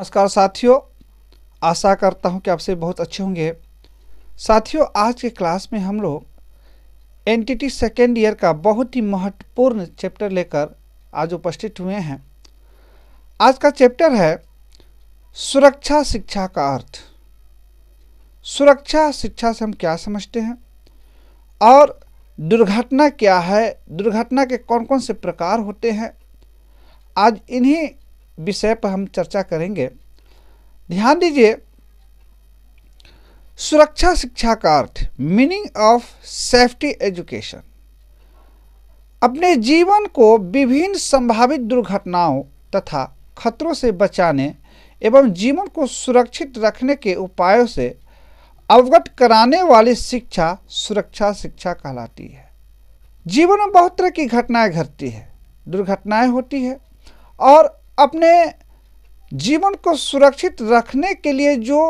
नमस्कार साथियों आशा करता हूं कि आप बहुत अच्छे होंगे साथियों आज के क्लास में हम लोग N T T second year का बहुत ही महत्वपूर्ण चैप्टर लेकर आज उपस्थित हुए हैं आज का चैप्टर है सुरक्षा शिक्षा का अर्थ सुरक्षा शिक्षा से हम क्या समझते हैं और दुर्घटना क्या है दुर्घटना के कौन कौन से प्रकार होते हैं आज इन्हीं विषय पर हम चर्चा करेंगे ध्यान दीजिए सुरक्षा शिक्षा का अर्थ मीनिंग ऑफ सेफ्टी एजुकेशन अपने जीवन को विभिन्न संभावित दुर्घटनाओं तथा खतरों से बचाने एवं जीवन को सुरक्षित रखने के उपायों से अवगत कराने वाली शिक्षा सुरक्षा शिक्षा कहलाती है जीवन में बहुत तरह की घटनाएं घटती है दुर्घटनाएं होती है और अपने जीवन को सुरक्षित रखने के लिए जो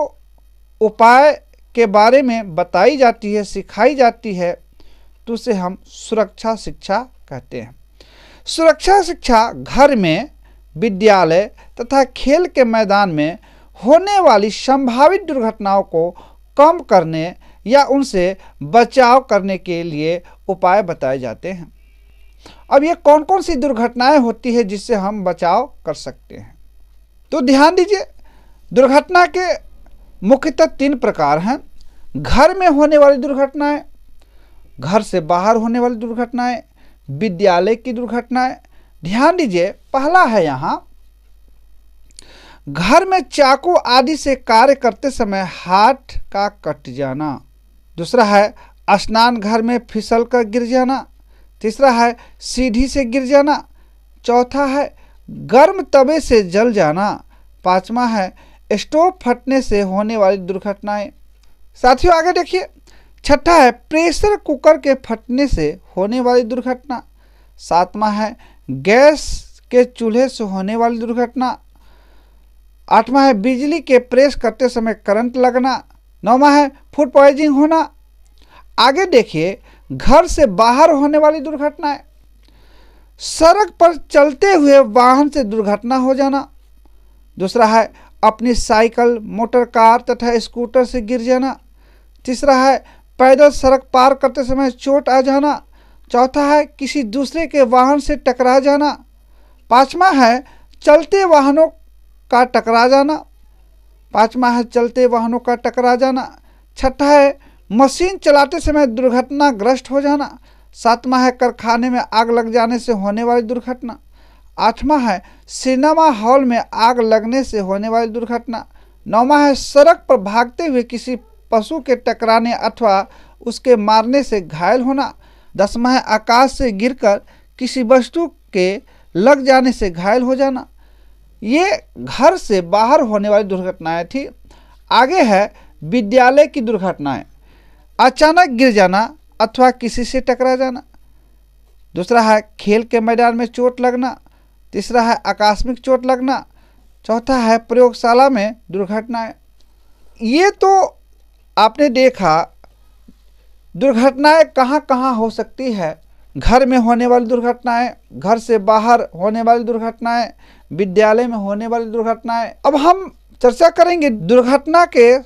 उपाय के बारे में बताई जाती है सिखाई जाती है तो उसे हम सुरक्षा शिक्षा कहते हैं सुरक्षा शिक्षा घर में विद्यालय तथा खेल के मैदान में होने वाली संभावित दुर्घटनाओं को कम करने या उनसे बचाव करने के लिए उपाय बताए जाते हैं अब ये कौन कौन सी दुर्घटनाएं होती है जिससे हम बचाव कर सकते हैं तो ध्यान दीजिए दुर्घटना के मुख्यतः तीन प्रकार हैं घर में होने वाली दुर्घटनाएं घर से बाहर होने वाली दुर्घटनाएं विद्यालय की दुर्घटनाएं ध्यान दीजिए पहला है यहाँ घर में चाकू आदि से कार्य करते समय हाथ का कट जाना दूसरा है स्नान घर में फिसल कर गिर जाना तीसरा है सीढ़ी से गिर जाना चौथा है गर्म तवे से जल जाना पांचवा है स्टोव फटने से होने वाली दुर्घटनाएं साथियों आगे देखिए छठा है प्रेशर कुकर के फटने से होने वाली दुर्घटना सातवां है गैस के चूल्हे से होने वाली दुर्घटना आठवां है बिजली के प्रेस करते समय करंट लगना नौवा है फूड पॉइजिंग होना आगे देखिए घर से बाहर होने वाली दुर्घटनाएं सड़क पर चलते हुए वाहन से दुर्घटना हो जाना दूसरा है अपनी साइकिल मोटर कार तथा स्कूटर से गिर जाना तीसरा है पैदल सड़क पार करते समय चोट आ जाना चौथा है किसी दूसरे के वाहन से टकरा जाना पांचवा है चलते वाहनों का टकरा जाना पांचवा है चलते वाहनों का टकरा जाना छठा है मशीन चलाते समय दुर्घटनाग्रस्त हो जाना सातवां है कारखाने में आग लग जाने से होने वाली दुर्घटना आठवां है सिनेमा हॉल में आग लगने से होने वाली दुर्घटना नौवा है सड़क पर भागते हुए किसी पशु के टकराने अथवा उसके मारने से घायल होना दसवा है आकाश से गिरकर किसी वस्तु के लग जाने से घायल हो जाना ये घर से बाहर होने वाली दुर्घटनाएं थी आगे है विद्यालय की दुर्घटनाएं अचानक गिर जाना अथवा किसी से टकरा जाना दूसरा है खेल के मैदान में चोट लगना तीसरा है आकस्मिक चोट लगना चौथा है प्रयोगशाला में दुर्घटनाएं ये तो आपने देखा दुर्घटनाएं कहाँ कहाँ हो सकती है घर में होने वाली दुर्घटनाएं घर से बाहर होने वाली दुर्घटनाएं विद्यालय में होने वाली दुर्घटनाएं अब हम चर्चा करेंगे दुर्घटना के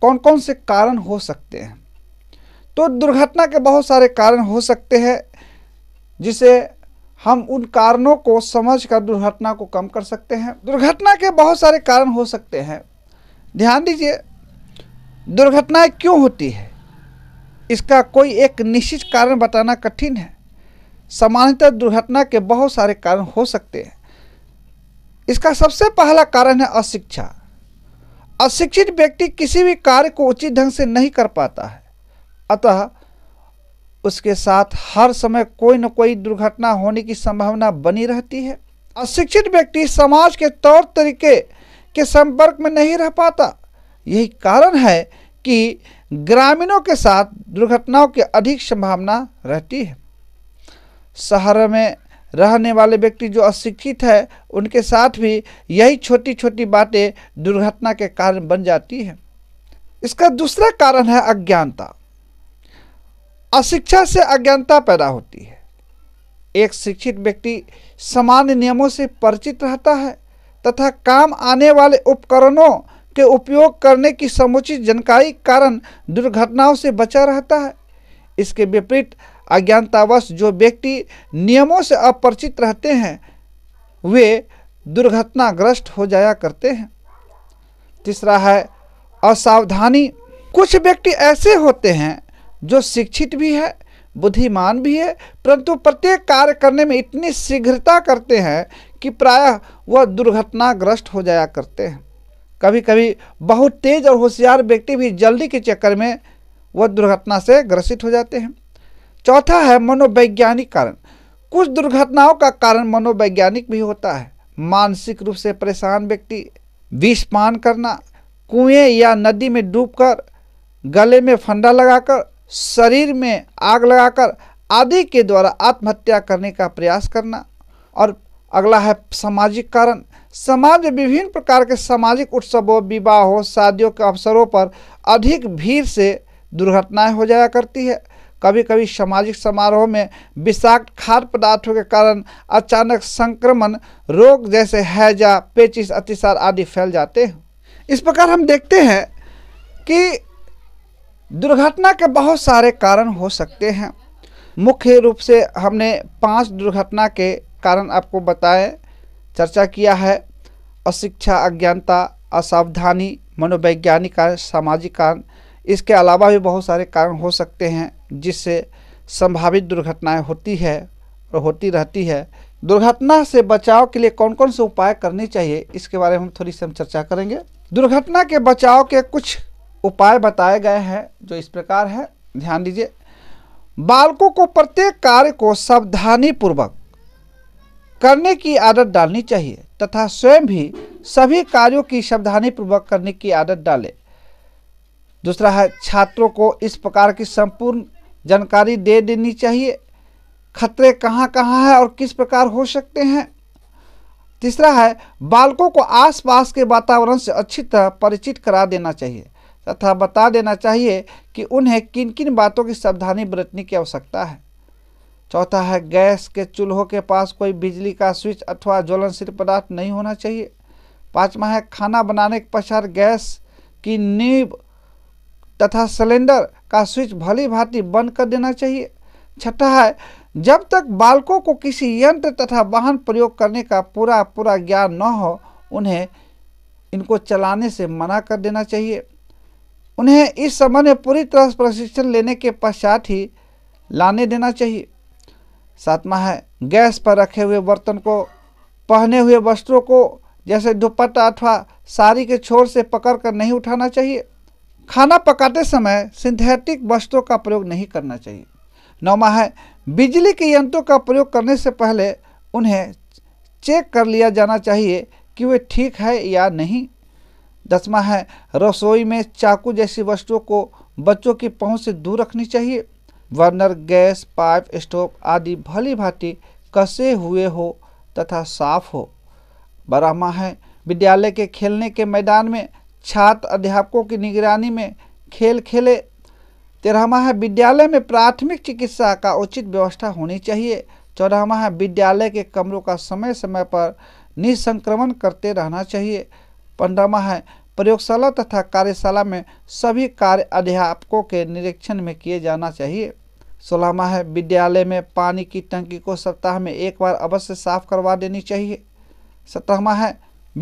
कौन कौन से कारण हो सकते हैं तो दुर्घटना के बहुत सारे कारण हो सकते हैं जिसे हम उन कारणों को समझकर दुर्घटना को कम कर सकते हैं दुर्घटना के बहुत सारे कारण हो सकते हैं ध्यान दीजिए दुर्घटनाएं क्यों होती है इसका कोई एक निश्चित कारण बताना कठिन है सामान्यतः दुर्घटना के बहुत सारे कारण हो सकते हैं इसका सबसे पहला कारण है अशिक्षा अशिक्षित व्यक्ति किसी भी कार्य को उचित ढंग से नहीं कर पाता है अतः उसके साथ हर समय कोई न कोई दुर्घटना होने की संभावना बनी रहती है अशिक्षित व्यक्ति समाज के तौर तरीके के संपर्क में नहीं रह पाता यही कारण है कि ग्रामीणों के साथ दुर्घटनाओं की अधिक संभावना रहती है शहर में रहने वाले व्यक्ति जो अशिक्षित है उनके साथ भी यही छोटी छोटी बातें दुर्घटना के कारण बन जाती हैं इसका दूसरा कारण है अज्ञानता अशिक्षा से अज्ञानता पैदा होती है एक शिक्षित व्यक्ति सामान्य नियमों से परिचित रहता है तथा काम आने वाले उपकरणों के उपयोग करने की समुचित जानकारी कारण दुर्घटनाओं से बचा रहता है इसके विपरीत अज्ञानतावश जो व्यक्ति नियमों से अपरिचित रहते हैं वे दुर्घटनाग्रस्त हो जाया करते हैं तीसरा है असावधानी कुछ व्यक्ति ऐसे होते हैं जो शिक्षित भी है बुद्धिमान भी है परंतु प्रत्येक कार्य करने में इतनी शीघ्रता करते हैं कि प्रायः वह दुर्घटनाग्रस्त हो जाया करते हैं कभी कभी बहुत तेज और होशियार व्यक्ति भी जल्दी के चक्कर में वह दुर्घटना से ग्रसित हो जाते हैं चौथा है मनोवैज्ञानिक कारण कुछ दुर्घटनाओं का कारण मनोवैज्ञानिक भी होता है मानसिक रूप से परेशान व्यक्ति विष पान करना कुएं या नदी में डूबकर गले में फंडा लगाकर शरीर में आग लगाकर आदि के द्वारा आत्महत्या करने का प्रयास करना और अगला है सामाजिक कारण समाज में विभिन्न प्रकार के सामाजिक उत्सवों विवाहों शादियों के अवसरों पर अधिक भीड़ से दुर्घटनाएं हो जाया करती है कभी कभी सामाजिक समारोह में विषाक्त खाद्य पदार्थों के कारण अचानक संक्रमण रोग जैसे हैजा पेचिस अतिसार आदि फैल जाते हैं इस प्रकार हम देखते हैं कि दुर्घटना के बहुत सारे कारण हो सकते हैं मुख्य रूप से हमने पांच दुर्घटना के कारण आपको बताए चर्चा किया है अशिक्षा अज्ञानता असावधानी मनोवैज्ञानिक कारण सामाजिक कारण इसके अलावा भी बहुत सारे कारण हो सकते हैं जिससे संभावित दुर्घटनाएं होती है और होती रहती है दुर्घटना से बचाव के लिए कौन कौन से उपाय करने चाहिए इसके बारे में हम थोड़ी सी हम चर्चा करेंगे दुर्घटना के बचाव के कुछ उपाय बताए गए हैं जो इस प्रकार है ध्यान दीजिए बालकों को प्रत्येक कार्य को सावधानी पूर्वक करने की आदत डालनी चाहिए तथा स्वयं भी सभी कार्यों की सावधानी पूर्वक करने की आदत डालें दूसरा है छात्रों को इस प्रकार की संपूर्ण जानकारी दे देनी चाहिए खतरे कहाँ कहाँ हैं और किस प्रकार हो सकते हैं तीसरा है बालकों को आसपास के वातावरण से अच्छी तरह परिचित करा देना चाहिए तथा बता देना चाहिए कि उन्हें किन किन बातों की सावधानी बरतने की आवश्यकता है चौथा है गैस के चूल्हों के पास कोई बिजली का स्विच अथवा ज्वलनशील पदार्थ नहीं होना चाहिए पाँचवा है खाना बनाने के पश्चात गैस की नींब तथा सिलेंडर का स्विच भली भांति बंद कर देना चाहिए छठा है जब तक बालकों को किसी यंत्र तथा वाहन प्रयोग करने का पूरा पूरा ज्ञान न हो उन्हें इनको चलाने से मना कर देना चाहिए उन्हें इस संबंध में पूरी तरह प्रशिक्षण लेने के पश्चात ही लाने देना चाहिए सातवा है गैस पर रखे हुए बर्तन को पहने हुए वस्त्रों को जैसे दुपट्टा अथवा साड़ी के छोर से पकड़कर नहीं उठाना चाहिए खाना पकाते समय सिंथेटिक वस्त्रों का प्रयोग नहीं करना चाहिए नौमा है बिजली के यंत्रों का प्रयोग करने से पहले उन्हें चेक कर लिया जाना चाहिए कि वे ठीक है या नहीं दसवा है रसोई में चाकू जैसी वस्तुओं को बच्चों की पहुंच से दूर रखनी चाहिए वर्नर गैस पाइप स्टोव आदि भली भांति कसे हुए हो तथा साफ हो बारहवा है विद्यालय के खेलने के मैदान में छात्र अध्यापकों की निगरानी में खेल खेले तेरहवा है विद्यालय में प्राथमिक चिकित्सा का उचित व्यवस्था होनी चाहिए चौदहवा है विद्यालय के कमरों का समय समय पर निसंक्रमण करते रहना चाहिए पंद्रहवा है प्रयोगशाला तथा कार्यशाला में सभी कार्य अध्यापकों के निरीक्षण में किए जाना चाहिए सोलहवा है विद्यालय में पानी की टंकी को सप्ताह में एक बार अवश्य साफ करवा देनी चाहिए सत्रहवा है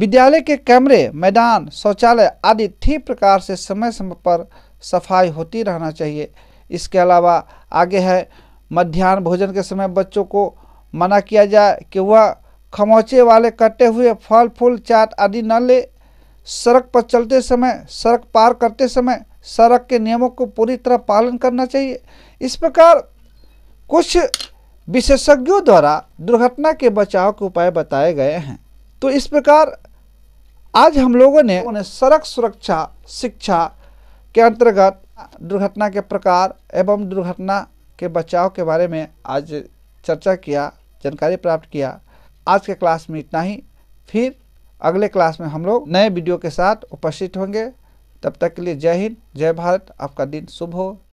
विद्यालय के कैमरे मैदान शौचालय आदि ठीक प्रकार से समय समय पर सफाई होती रहना चाहिए इसके अलावा आगे है मध्यान्ह भोजन के समय बच्चों को मना किया जाए कि वह खमोचे वाले कटे हुए फल फूल चाट आदि न ले सड़क पर चलते समय सड़क पार करते समय सड़क के नियमों को पूरी तरह पालन करना चाहिए इस प्रकार कुछ विशेषज्ञों द्वारा दुर्घटना के बचाव के उपाय बताए गए हैं तो इस प्रकार आज हम लोगों ने उन्हें सड़क सुरक्षा शिक्षा के अंतर्गत दुर्घटना के प्रकार एवं दुर्घटना के बचाव के बारे में आज चर्चा किया जानकारी प्राप्त किया आज के क्लास में इतना ही फिर अगले क्लास में हम लोग नए वीडियो के साथ उपस्थित होंगे तब तक के लिए जय हिंद जय भारत आपका दिन शुभ हो